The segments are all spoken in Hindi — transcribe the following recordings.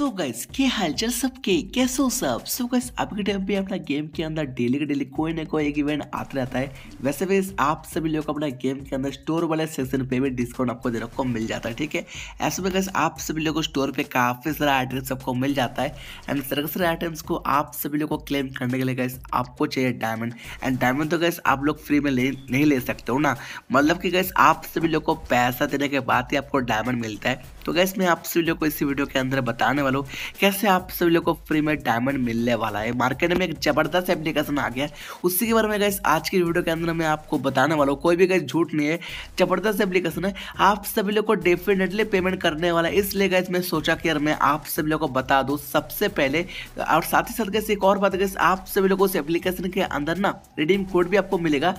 सो गाइस के हाल हालचाल सबके कैसे हो सब सो गाइस आपके टाइम पे अपना गेम के अंदर डेली के डेली कोई ना कोई एक इवेंट आता रहता है वैसे भी आप सभी लोग अपना गेम के अंदर स्टोर वाले सेक्शन पे भी डिस्काउंट आपको देने को मिल जाता है ठीक है ऐसे में गाइस आप सभी लोगों को स्टोर पे काफ़ी सारा आइटम्स आपको मिल जाता है एंड सारे सारे आइटम्स को आप सभी लोग को क्लेम करने के लिए गाइस आपको चाहिए डायमंड एंड डायमंड तो गैस आप लोग फ्री में ले नहीं ले सकते हो ना मतलब कि गैस आप सभी लोग को पैसा देने के बाद ही आपको डायमंड मिलता है तो गैस मैं आप सभी लोग को इसी वीडियो के अंदर बताने वालों कैसे आप सभी लोग को फ्री में डायमंड मिलने वाला है मार्केट में एक ज़बरदस्त एप्लीकेशन आ गया उसी के बारे में गैस आज की वीडियो के अंदर मैं आपको बताने वाला हूँ कोई भी गैस झूठ नहीं है ज़बरदस्त एप्लीकेशन है आप सभी लोग को डेफिनेटली पेमेंट करने वाला है इसलिए गैस मैं सोचा कि यार मैं आप सभी लोग को बता दूँ सबसे पहले और साथ ही साथ गैस एक और बात गैस आप सभी लोग को उस एप्लीकेशन के अंदर ना रिडीम कोड भी आपको मिलेगा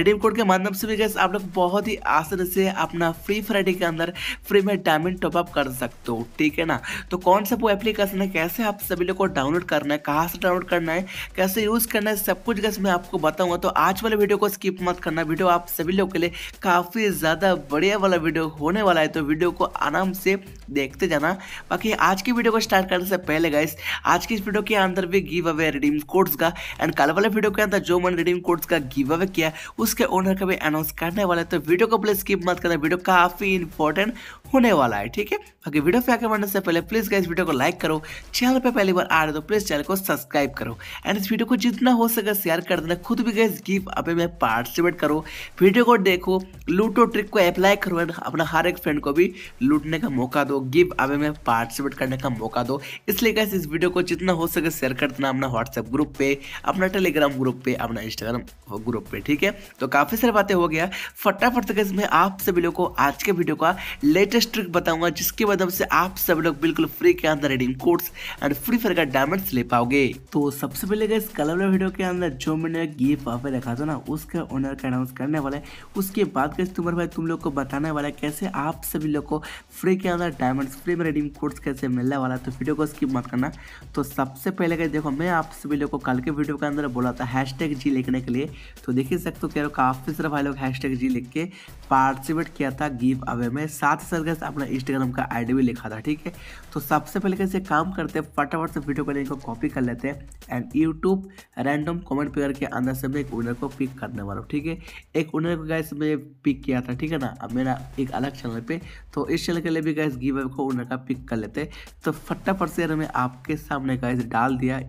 रिडीम कोड के माध्यम से भी गैस आप लोग बहुत ही आसानी से अपना फ्री फ्राइडे के अंदर फ्री में डायमंड टॉपअप कर सकते हो ठीक है ना तो कौन सा सब वो एप्लीकेशन है कैसे आप सभी लोग को डाउनलोड करना है कहाँ से डाउनलोड करना है कैसे यूज़ करना है सब कुछ कैसे मैं आपको बताऊंगा तो आज वाले वीडियो को स्किप मत करना वीडियो आप सभी लोग के लिए काफ़ी ज़्यादा बढ़िया वाला वीडियो होने वाला है तो वीडियो को आराम से देखते जाना बाकी आज की वीडियो को स्टार्ट करने से पहले गाइस आज की इस वीडियो के अंदर भी गिव अवे रिडीम कोड्स का एंड कल वाले वीडियो के अंदर जो मैंने रिडीम कोड्स का गिव अवे किया उसके ओनर का भी अनाउंस करने वाला है तो वीडियो को प्लीज स्किप मत करना वीडियो काफ़ी इंपॉर्टेंट होने वाला है ठीक है बाकी वीडियो पे आगे बढ़ने से पहले प्लीज़ गाइस वीडियो को लाइक करो चैनल पे पहली बार आ रहे हो तो प्लीज़ चैनल को सब्सक्राइब करो एंड इस वीडियो को जितना हो सके शेयर कर देना खुद भी गाइस गिव अवे में पार्टिसिपेट करो वीडियो को देखो लूटो ट्रिक को अप्लाई करो एंड अपना हर एक फ्रेंड को भी लूटने का मौका दो गिव अवे में पार्टिसिपेट करने का मौका दो इसलिए गाइस इस वीडियो को जितना हो सके शेयर कर देना अपना व्हाट्सएप ग्रुप पे अपना टेलीग्राम ग्रुप पे अपना इंस्टाग्राम ग्रुप पे ठीक है तो काफ़ी सारी बातें हो गया फटाफट से गाइस मैं आप सभी लोग को आज के वीडियो का लेटेस्ट बेस्ट ट्रिक बताऊंगा जिसके माध्यम से आप सब लोग बिल्कुल फ्री के अंदर redeem codes and free fire का डायमंड्स ले पाओगे तो सबसे पहले इस कलर वीडियो के अंदर जो मैंने गिफ्ट ऑफर रखा था ना उसका ओनर का अनाउंस करने वाला है उसके बाद गए तुम्हारे भाई तुम लोग को बताने वाला है कैसे आप सभी लोग को फ्री के अंदर डायमंड्स फ्री में रेडिंग कोड्स कैसे मिलने वाला तो वीडियो को स्किप मत करना तो सबसे पहले गए देखो मैं आप सभी लोग को कल के वीडियो के अंदर बोला था हैश जी लिखने के लिए तो देख ही सकते हो कह रहे हो काफ़ी सारे भाई लोग हैश जी लिख के पार्टिसिपेट किया था गिव अवे में साथ ही साथ से अपना इंस्टाग्राम का आईडी भी लिखा था ठीक है तो सबसे पहले कैसे काम करते हैं फटाफट से वीडियो का लिंक को कॉपी कर लेते हैं एंड यूट्यूब रैंडम कमेंट पेयर के अंदर से मैं एक विनर को पिक करने वाला हूँ ठीक है एक विनर को गैस मैं पिक किया था ठीक है ना अब मेरा एक अलग चैनल पर तो इस चैनल के लिए भी गैस गिव को विनर का पिक कर लेते हैं तो फटाफट से मैं आपके सामने गैस डाल दिया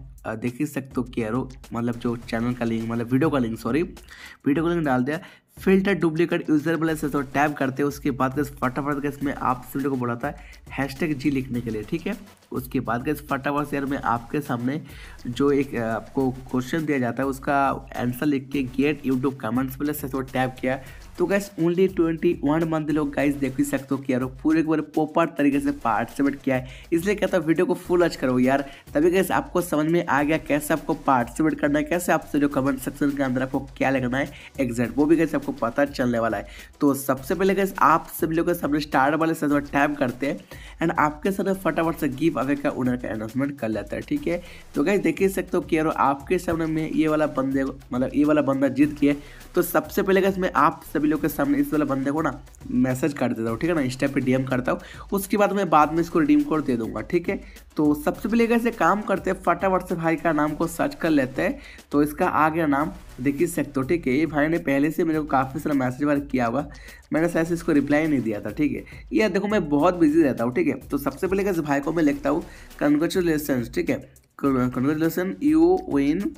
देख ही सकते हो केरो मतलब जो चैनल का लिंक मतलब वीडियो का लिंक सॉरी वीडियो का लिंक डाल दिया फिल्टर डुप्लीकेट यूजर वाले से तो टैप करते हैं उसके बाद गैस फटाफट गैस में आप सिमले को बुलाता है हैशटैग जी लिखने के लिए ठीक है उसके बाद गैस फटाफट शेयर में आपके सामने जो एक आपको क्वेश्चन दिया जाता है उसका आंसर लिख के गेट यूट्यूब कमेंट्स वाले से तो टैप किया तो guys only twenty one month लोग गाइस देख ही सकते हो कि यार पूरे पूरे प्रॉपर तरीके से पार्टिसिपेट किया है इसलिए कहता हूँ वीडियो को फुल अच करो यार तभी गैस आपको समझ में आ गया कैसे आपको पार्टिसिपेट करना है कैसे आपसे जो कमेंट सेक्शन के अंदर आपको क्या लगना है एग्जैक्ट वो भी गैस आपको पता चलने वाला है तो सबसे पहले गैस आप सब लोग सामने स्टार वाले से टैप करते हैं एंड आपके सर फटाफट से गिव अवे का ओनर का अनाउंसमेंट कर लेता है ठीक है तो गैस देख ही सकते हो कि यार आपके सामने में ये वाला बंदे मतलब ये वाला बंदा जीत के तो सबसे पहले गैस मैं आप सभी लोग के सामने इस वाले बंदे को ना मैसेज कर देता हूँ ठीक है ना इंस्टा पे डीएम करता हूँ उसके बाद मैं बाद में इसको रिडीम कोड दे दूंगा ठीक है तो सबसे पहले कैसे काम करते हैं फटाफट से भाई का नाम को सर्च कर लेते हैं तो इसका आ गया नाम देखिए सकते हो ठीक है ये भाई ने पहले से मेरे को काफ़ी सारा मैसेज वार किया हुआ मैंने शायद इसको रिप्लाई नहीं दिया था ठीक है ये देखो मैं बहुत बिजी रहता हूँ ठीक है तो सबसे पहले अगर भाई को मैं लिखता हूँ कंग्रेचुलेसन ठीक है congratulation you win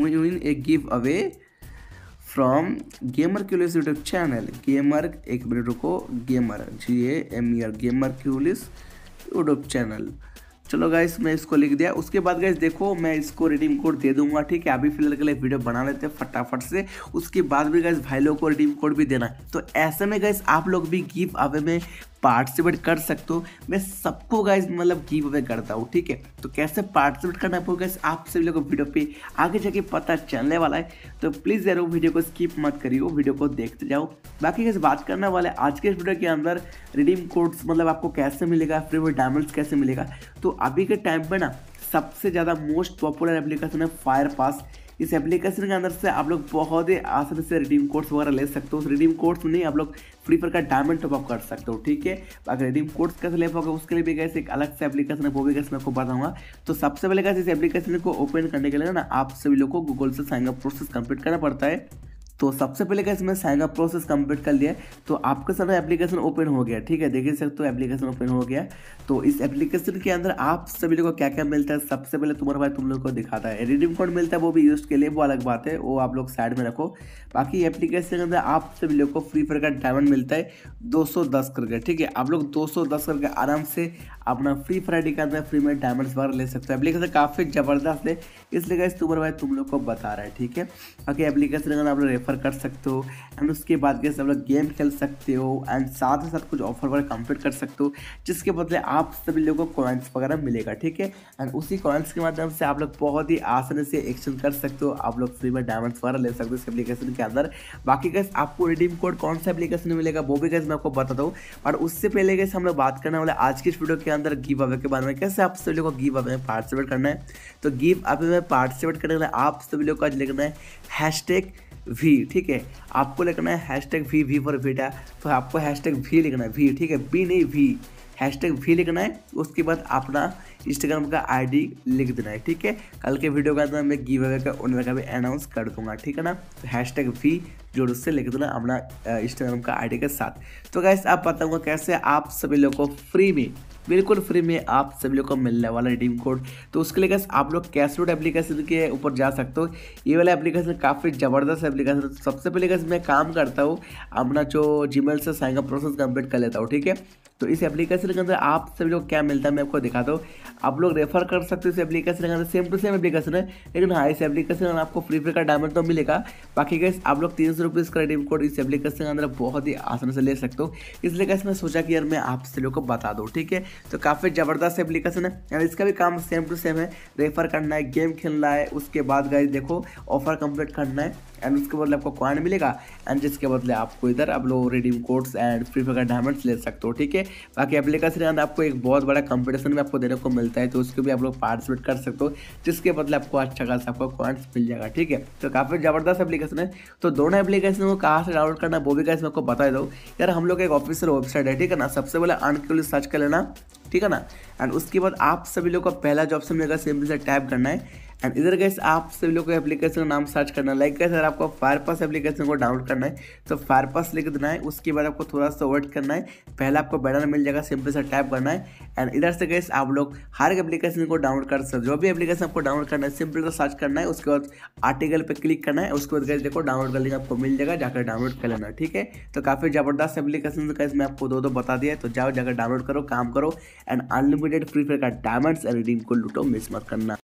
win a giveaway from gamer क्यूलिस यूट्यूब चैनल गेमर एक मिनट रुको gamer G A M E R gamer क्यूलिस यूट्यूब चैनल चलो गाइस मैं इसको लिख दिया उसके बाद गाइस देखो मैं इसको रिडीम कोड दे दूंगा ठीक है अभी फिलहाल के लिए वीडियो बना लेते हैं फटाफट से उसके बाद भी गाइस भाई लोग को रिडीम कोड भी देना है तो ऐसे में गाइस आप लोग भी गिफ्ट अवे में पार्टिसिपेट कर सकते हो मैं सबको गाइज मतलब गिव अवे करता हूँ ठीक है तो कैसे पार्टिसिपेट करना पड़ेगा गाइज आप सभी लोगों को वीडियो पे आगे जाके पता चलने वाला है तो प्लीज़ यार वो वीडियो को स्किप मत करियो वीडियो को देखते जाओ बाकी कैसे बात करने वाला है आज के इस वीडियो के अंदर रिडीम कोड्स मतलब आपको कैसे मिलेगा फ्री वो डायमंड्स कैसे मिलेगा तो अभी के टाइम पर ना सबसे ज़्यादा मोस्ट पॉपुलर एप्लीकेशन है फायर पास इस एप्लीकेशन के अंदर से आप लोग बहुत ही आसानी से रिडीम कोड्स वगैरह ले सकते हो उस रिडीम कोड्स में नहीं आप लोग फ्री फायर का डायमंड टॉपअप कर सकते हो ठीक है अगर रिडीम कोड्स कैसे ले पाओगे उसके लिए भी कैसे एक अलग से एप्लीकेशन है वो भी कैसे मैं आपको बताऊंगा तो सबसे पहले कैसे इस एप्लीकेशन को ओपन करने के लिए ना आप सभी लोग को गूगल से साइनअप प्रोसेस कंप्लीट करना पड़ता है तो सबसे पहले कैसे मैं साइनअप प्रोसेस कंप्लीट कर लिया तो आपके सामने एप्लीकेशन ओपन हो गया ठीक है देख सकते हो एप्लीकेशन ओपन हो गया तो इस एप्लीकेशन के अंदर आप सभी लोगों को क्या क्या मिलता है सबसे पहले तुम्हारा भाई तुम लोग को दिखाता है रिडीम कोड मिलता है वो भी यूज के लिए वो अलग बात है वो आप लोग साइड में रखो बाकी एप्लीकेशन के अंदर आप सभी लोग को फ्री फायर का डायमंड मिलता है दस करके ठीक है आप लोग दस करके आराम से अपना फ्री फायर के अंदर फ्री में डायमंड ले सकते हो एप्लीकेशन काफ़ी ज़बरदस्त है इसलिए तुम्हारे भाई तुम लोग को बता रहा है ठीक है बाकी एप्लीकेशन अगर आप लोग रेफ़र कर सकते हो एंड उसके बाद कैसे आप लोग गेम खेल सकते हो एंड साथ ही साथ कुछ ऑफर वगैरह कंप्लीट कर सकते हो जिसके बदले आप सभी लोगों को कॉइन्स वगैरह मिलेगा ठीक है एंड उसी कॉइन्स के माध्यम से आप लोग बहुत ही आसानी से एक्सचेंज कर सकते हो आप लोग फ्री में डायमंड्स वगैरह ले सकते हो इस एप्लीकेशन के अंदर बाकी गैस आपको रिडीम कोड कौन सा एप्लीकेशन मिलेगा वो भी गैस मैं आपको बता दूँ और उससे पहले गैस हम लोग बात करने वाले आज की इस वीडियो के अंदर गिव अवे के बारे में कैसे आप सभी लोगों को गिव अवे में पार्टिसिपेट करना है तो गिव अवे में पार्टिसिपेट करने के लिए आप सभी लोग को आज लिखना है हैश टैग वी ठीक है आपको लिखना है hashtag V V for वीटा तो आपको हैश टैग वी लिखना है वी ठीक है बी नहीं वी हैश टैग वी लिखना है उसके बाद अपना इंस्टाग्राम का आईडी लिख देना है ठीक है कल के वीडियो के अंदर मैं गिव अवे का ओनर का भी अनाउंस कर दूंगा ठीक है ना तो हैश टैग वी जोर से लिख देना अपना इंस्टाग्राम का आईडी के साथ तो कैसे आप बताऊंगा कैसे आप सभी लोग को फ्री में बिल्कुल फ्री में आप सभी लोग को मिलने वाला रिडीम कोड तो उसके लिए कैसे आप लोग कैश रूट एप्लीकेशन के ऊपर जा सकते हो ये वाला एप्लीकेशन काफ़ी ज़बरदस्त एप्लीकेशन सबसे पहले कैसे मैं काम करता हूँ अपना जो जीमेल से साइनअप प्रोसेस कंप्लीट कर लेता हूँ ठीक है तो इस एप्लीकेशन के अंदर आप सभी लोग क्या मिलता है मैं आपको दिखा दो आप लोग रेफर कर सकते हो इस एप्लीकेशन के अंदर सेम टू सेम एप्लीकेशन है लेकिन हाँ इस एप्लीकेशन में आपको फ्री फ्री का डायमंड तो मिलेगा बाकी गैस आप लोग तीन सौ रुपीज़ का रेडीम कोड इस एप्लीकेशन के अंदर बहुत ही आसानी से ले सकते हो इसलिए गैस मैं सोचा कि यार मैं आप सभी लोग को बता दूँ ठीक है तो काफ़ी ज़बरदस्त एप्लीकेशन है यार इसका भी काम सेम टू सेम है रेफर करना है गेम खेलना है उसके बाद गैस देखो ऑफर कंप्लीट करना है एंड उसके बदले आपको कॉइन मिलेगा एंड जिसके बदले आपको इधर आप लोग redeem codes and free fire diamonds ले सकते हो ठीक है बाकी एप्लीकेशन के अंदर आपको एक बहुत बड़ा कंपटीशन में आपको देने को मिलता है तो उसके भी आप लोग पार्टिसिपेट कर सकते हो जिसके बदले आपको अच्छा खासा आपको क्वांट्स मिल जाएगा ठीक है तो काफ़ी ज़बरदस्त एप्लीकेशन है तो दोनों एप्लीकेशन को कहाँ से डाउनलोड करना वो भी कैसे मैं आपको बता दो यार हम लोग एक ऑफिशियल वेबसाइट है ठीक है ना सबसे पहले अनक्यूल सर्च कर लेना ठीक है ना एंड उसके बाद आप सभी लोग को पहला जो ऑप्शन मिलेगा सिंपल से टाइप करना है एंड इधर गए आप सभी लोग को एप्लीकेशन का नाम सर्च करना है लाइक अगर आपको फायर पास एप्लीकेशन को डाउनलोड करना है तो पास लिख देना है उसके बाद आपको थोड़ा सा वर्ड करना है पहले आपको बैनर मिल जाएगा सिंपल से टाइप करना है एंड इधर से गए आप लोग हर एक एप्लीकेशन को डाउनलोड कर सकते जो भी एप्लीकेशन आपको डाउनलोड करना है सिंपल से सर्च करना है उसके बाद आर्टिकल पर क्लिक करना है उसके बाद गए देखो डाउनलोड कर लेंगे आपको मिल जाएगा जाकर डाउनलोड कर लेना ठीक है तो काफ़ी ज़बरदस्त एप्लीकेशन गैस मैं आपको दो दो बता दिया तो जाओ जाकर डाउनलोड करो काम करो एंड अनलिमिटेड फ्री फायर का डायमंड्स एंड रिडीम को लूटो मिस मत करना